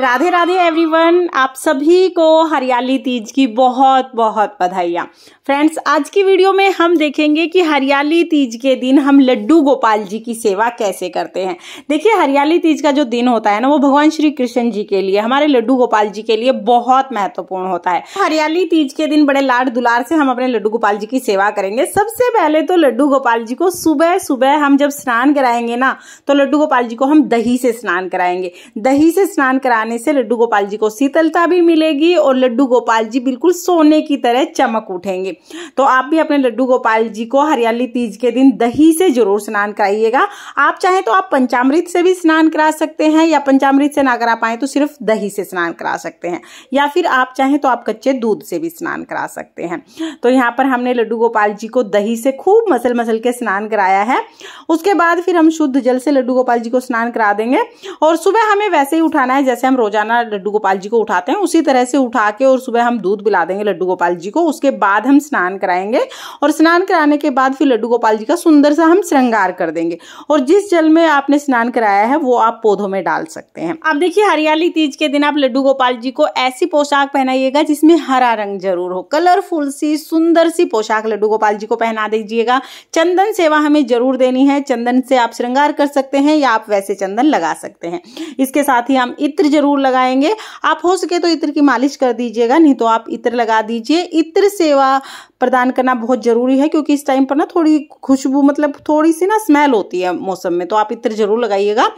Radhe Radhe everyone आप सभी को हरियाली तीज की बहुत बहुत बधाइयाँ फ्रेंड्स आज की वीडियो में हम देखेंगे कि हरियाली तीज के दिन हम लड्डू गोपाल जी की सेवा कैसे करते हैं देखिए हरियाली तीज का जो दिन होता है ना वो भगवान श्री कृष्ण जी के लिए हमारे लड्डू गोपाल जी के लिए बहुत महत्वपूर्ण होता है हरियाली तीज के दिन बड़े लाड दुलार से हम अपने लड्डू गोपाल जी की सेवा करेंगे सबसे पहले तो लड्डू गोपाल जी को सुबह सुबह हम जब स्नान कराएंगे ना तो लड्डू गोपाल जी को हम दही से स्नान कराएंगे दही से स्नान कराने लगाने से लड्डू गोपाल जी को शीतलता भी मिलेगी और लड्डू गोपाल जी बिल्कुल सोने की तरह चमक उठेंगे तो आप भी अपने लड्डू गोपाल जी को हरियाली तीज के दिन दही से जरूर स्नान कराइएगा आप चाहें तो आप पंचामृत से भी स्नान करा सकते हैं या पंचामृत से ना करा पाए तो सिर्फ दही से स्नान करा सकते हैं या फिर आप चाहें तो आप कच्चे दूध से भी स्नान करा सकते हैं तो यहाँ पर हमने लड्डू गोपाल जी को दही से खूब मसल मसल के स्नान कराया है उसके बाद फिर हम शुद्ध जल से लड्डू गोपाल जी को स्नान करा देंगे और सुबह हमें वैसे ही उठाना है जैसे हम रोजाना लड्डू गोपाल जी को उठाते हैं उसी तरह से उठा के और सुबह हम दूध पिला देंगे लड्डू गोपाल जी को उसके बाद हम स्नान कराएंगे और स्नान कराने के बाद फिर लड्डू गोपाल जी का सुंदर सा हम श्रृंगार कर देंगे और जिस जल में आपने स्नान कराया है वो आप पौधों में डाल सकते हैं अब देखिए हरियाली तीज के दिन आप लड्डू गोपाल जी को ऐसी पोशाक पहनाइएगा जिसमें हरा रंग जरूर हो कलरफुल सी सुंदर सी पोशाक लड्डू गोपाल जी को पहना दीजिएगा चंदन सेवा हमें जरूर देनी है चंदन से आप श्रृंगार कर सकते हैं या आप वैसे चंदन लगा सकते हैं इसके साथ ही हम इत्र ज़रूर लगाएंगे आप हो सके तो इत्र की मालिश कर दीजिएगा नहीं तो आप इत्र लगा दीजिए इत्र सेवा प्रदान करना बहुत ज़रूरी है क्योंकि इस टाइम पर ना थोड़ी खुशबू मतलब थोड़ी सी ना स्मेल होती है मौसम में तो आप इत्र ज़रूर लगाइएगा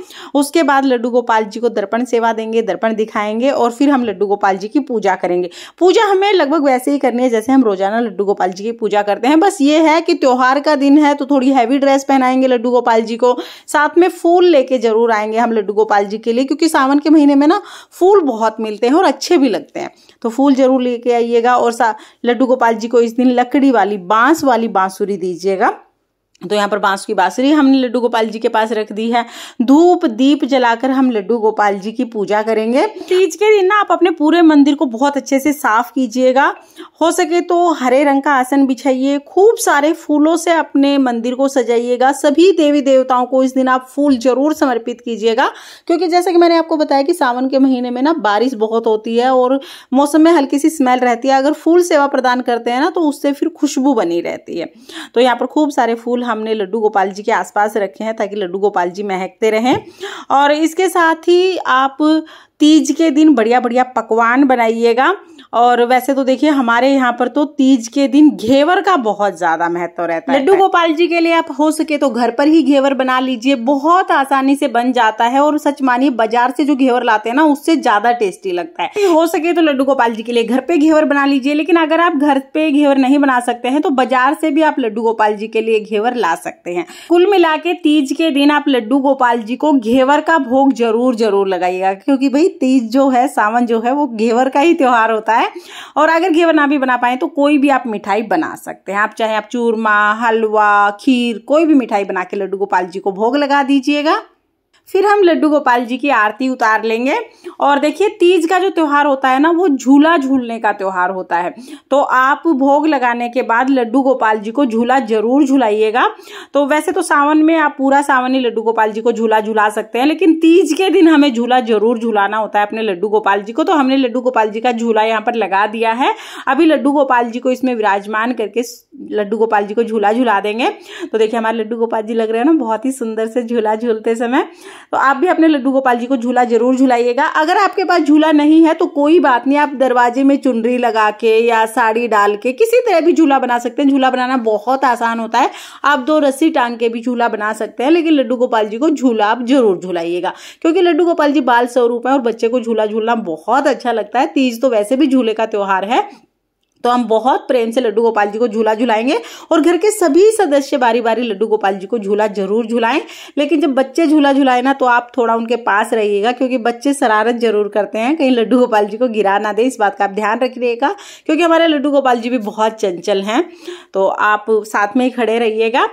उसके बाद लड्डू गोपाल जी को दर्पण सेवा देंगे दर्पण दिखाएंगे और फिर हम लड्डू गोपाल जी की पूजा करेंगे पूजा हमें लगभग वैसे ही करनी है जैसे हम रोजाना लड्डू गोपाल जी की पूजा करते हैं बस ये है कि त्यौहार का दिन है तो थोड़ी हैवी ड्रेस पहनाएंगे लड्डू गोपाल जी को साथ में फूल लेके जरूर आएंगे हम लड्डू गोपाल जी के लिए क्योंकि सावन के महीने में ना फूल बहुत मिलते हैं और अच्छे भी लगते हैं तो फूल ज़रूर लेके आइएगा और लड्डू गोपाल जी को इस दिन लकड़ी वाली बांस वाली बांसुरी दीजिएगा तो यहाँ पर बांस की बांसुरी हमने लड्डू गोपाल जी के पास रख दी है धूप दीप जलाकर हम लड्डू गोपाल जी की पूजा करेंगे तीज के दिन ना आप अपने पूरे मंदिर को बहुत अच्छे से साफ कीजिएगा हो सके तो हरे रंग का आसन बिछाइए खूब सारे फूलों से अपने मंदिर को सजाइएगा सभी देवी देवताओं को इस दिन आप फूल जरूर समर्पित कीजिएगा क्योंकि जैसा कि मैंने आपको बताया कि सावन के महीने में ना बारिश बहुत होती है और मौसम में हल्की सी स्मेल रहती है अगर फूल सेवा प्रदान करते हैं ना तो उससे फिर खुशबू बनी रहती है तो यहाँ पर खूब सारे फूल हमने लड्डू गोपाल जी के आसपास रखे हैं ताकि लड्डू गोपाल जी महकते रहें और इसके साथ ही आप तीज के दिन बढ़िया बढ़िया पकवान बनाइएगा और वैसे तो देखिए हमारे यहाँ पर तो तीज के दिन घेवर का बहुत ज्यादा महत्व रहता है लड्डू गोपाल जी के लिए आप हो सके तो घर पर ही घेवर बना लीजिए बहुत आसानी से बन जाता है और सच मानिए बाजार से जो घेवर लाते हैं ना उससे ज्यादा टेस्टी लगता है हो सके तो लड्डू गोपाल जी के लिए घर पे घेवर बना लीजिए लेकिन अगर आप घर पे घेवर नहीं बना सकते हैं तो बाजार से भी आप लड्डू गोपाल जी के लिए घेवर ला सकते हैं कुल मिला के तीज के दिन आप लड्डू गोपाल जी को घेवर का भोग जरूर जरूर लगाइएगा क्योंकि भाई तीज जो है सावन जो है वो घेवर का ही त्यौहार होता है और अगर घेवर ना भी बना पाए तो कोई भी आप मिठाई बना सकते हैं आप चाहे आप चूरमा हलवा खीर कोई भी मिठाई बना के लड्डू गोपाल जी को भोग लगा दीजिएगा फिर हम लड्डू गोपाल जी की आरती उतार लेंगे और देखिए तीज का जो त्यौहार होता है ना वो झूला झूलने का त्यौहार होता है तो आप भोग लगाने के बाद लड्डू गोपाल जी को झूला जरूर झुलाइएगा तो वैसे तो सावन में आप पूरा सावन ही लड्डू गोपाल जी को झूला झुला सकते हैं लेकिन तीज के दिन हमें झूला जरूर झुलाना होता है अपने लड्डू गोपाल जी को तो हमने लड्डू गोपाल जी का झूला यहाँ पर लगा दिया है अभी लड्डू गोपाल जी को इसमें विराजमान करके लड्डू गोपाल जी को झूला झूला देंगे तो देखिए हमारे लड्डू गोपाल जी लग रहे हैं ना बहुत ही सुंदर से झूला झूलते समय तो आप भी अपने लड्डू गोपाल जी को झूला जरूर झूलाइएगा अगर आपके पास झूला नहीं है तो कोई बात नहीं आप दरवाजे में चुनरी लगा के या साड़ी डाल के किसी तरह भी झूला बना सकते हैं झूला बनाना बहुत आसान होता है आप दो रस्सी टांग के भी झूला बना सकते हैं लेकिन लड्डू गोपाल जी को झूला आप जरूर झूलाइएगा क्योंकि लड्डू गोपाल जी बाल स्वरूप है और बच्चे को झूला झूलना बहुत अच्छा लगता है तीज तो वैसे भी झूले का त्यौहार है तो हम बहुत प्रेम से लड्डू गोपाल जी को झूला झुलाएंगे और घर के सभी सदस्य बारी बारी लड्डू गोपाल जी को झूला जरूर झुलाएं लेकिन जब बच्चे झूला झुलाए ना तो आप थोड़ा उनके पास रहिएगा क्योंकि बच्चे शरारत जरूर करते हैं कहीं लड्डू गोपाल जी को गिरा ना दे इस बात का आप ध्यान रखिएगा क्योंकि हमारे लड्डू गोपाल जी भी बहुत चंचल हैं तो आप साथ में ही खड़े रहिएगा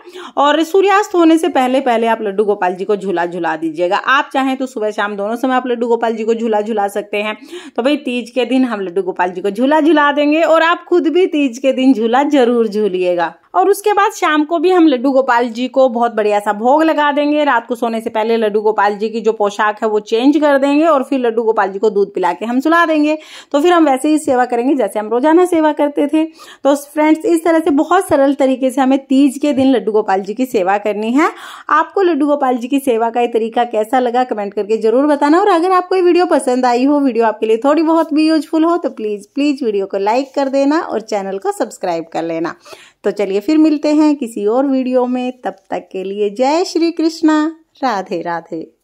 और सूर्यास्त होने से पहले पहले आप लड्डू गोपाल जी को झूला झुला दीजिएगा आप चाहें तो सुबह शाम दोनों समय आप लड्डू गोपाल जी को झूला झुला सकते हैं तो भाई तीज के दिन हम लड्डू गोपाल जी को झूला झुला देंगे और आप आप खुद भी तीज के दिन झूला जरूर झूलिएगा और उसके बाद शाम को भी हम लड्डू गोपाल जी को बहुत बढ़िया सा भोग लगा देंगे रात को सोने से पहले लड्डू गोपाल जी की जो पोशाक है वो चेंज कर देंगे और फिर लड्डू गोपाल जी को दूध पिला के हम सुला देंगे तो फिर हम वैसे ही सेवा करेंगे जैसे हम रोजाना सेवा करते थे तो फ्रेंड्स इस तरह से बहुत सरल तरीके से हमें तीज के दिन लड्डू गोपाल जी की सेवा करनी है आपको लड्डू गोपाल जी की सेवा का ये तरीका कैसा लगा कमेंट करके जरूर बताना और अगर आपको ये वीडियो पसंद आई हो वीडियो आपके लिए थोड़ी बहुत भी यूजफुल हो तो प्लीज प्लीज वीडियो को लाइक कर देना और चैनल को सब्सक्राइब कर लेना तो चलिए फिर मिलते हैं किसी और वीडियो में तब तक के लिए जय श्री कृष्णा राधे राधे